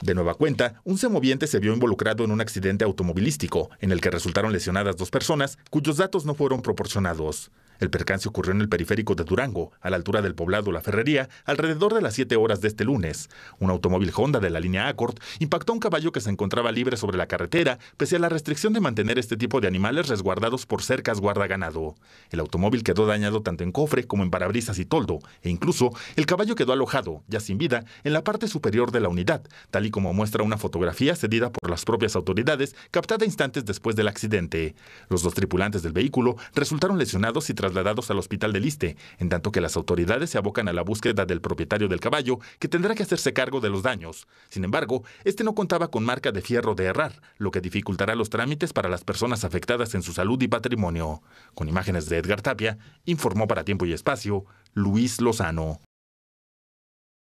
De nueva cuenta, un semoviente se vio involucrado en un accidente automovilístico, en el que resultaron lesionadas dos personas cuyos datos no fueron proporcionados. El percance ocurrió en el periférico de Durango, a la altura del poblado La Ferrería, alrededor de las 7 horas de este lunes. Un automóvil Honda de la línea Accord impactó un caballo que se encontraba libre sobre la carretera, pese a la restricción de mantener este tipo de animales resguardados por cercas guarda ganado. El automóvil quedó dañado tanto en cofre como en parabrisas y toldo, e incluso el caballo quedó alojado, ya sin vida, en la parte superior de la unidad, tal y como muestra una fotografía cedida por las propias autoridades, captada instantes después del accidente. Los dos tripulantes del vehículo resultaron lesionados y tras trasladados al hospital de liste en tanto que las autoridades se abocan a la búsqueda del propietario del caballo, que tendrá que hacerse cargo de los daños. Sin embargo, este no contaba con marca de fierro de errar, lo que dificultará los trámites para las personas afectadas en su salud y patrimonio. Con imágenes de Edgar Tapia, informó para Tiempo y Espacio Luis Lozano.